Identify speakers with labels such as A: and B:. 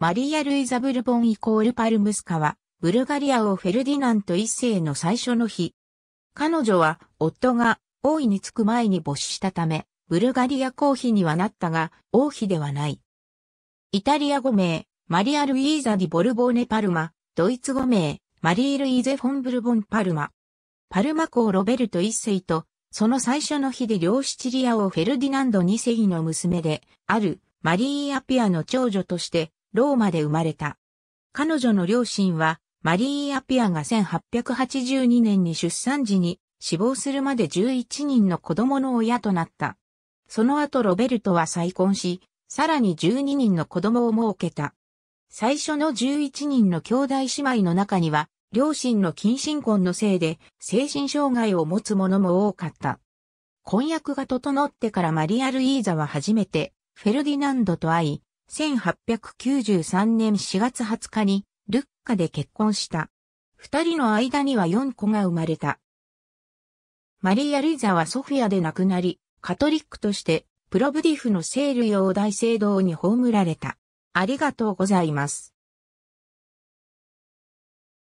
A: マリア・ルイザ・ブルボンイコール・パルムスカは、ブルガリアをフェルディナント一世の最初の日。彼女は、夫が王位に着く前に没したため、ブルガリア公妃にはなったが、王妃ではない。イタリア語名、マリア・ルイーザ・ディ・ボルボーネ・パルマ、ドイツ語名、マリー・ルイーゼ・フォン・ブルボン・パルマ。パルマ公ロベルト一世と、その最初の日で両シチリア王フェルディナンド二世の娘で、ある、マリー・アピアの長女として、ローマで生まれた。彼女の両親は、マリー・アピアが1882年に出産時に死亡するまで11人の子供の親となった。その後ロベルトは再婚し、さらに12人の子供を設けた。最初の11人の兄弟姉妹の中には、両親の近親婚のせいで精神障害を持つ者も多かった。婚約が整ってからマリア・ルイーザは初めてフェルディナンドと会い、1893年4月20日にルッカで結婚した。二人の間には4子が生まれた。マリア・ルイザはソフィアで亡くなり、カトリックとしてプロブディフの聖ルを大聖堂に葬られた。ありがとう
B: ございます。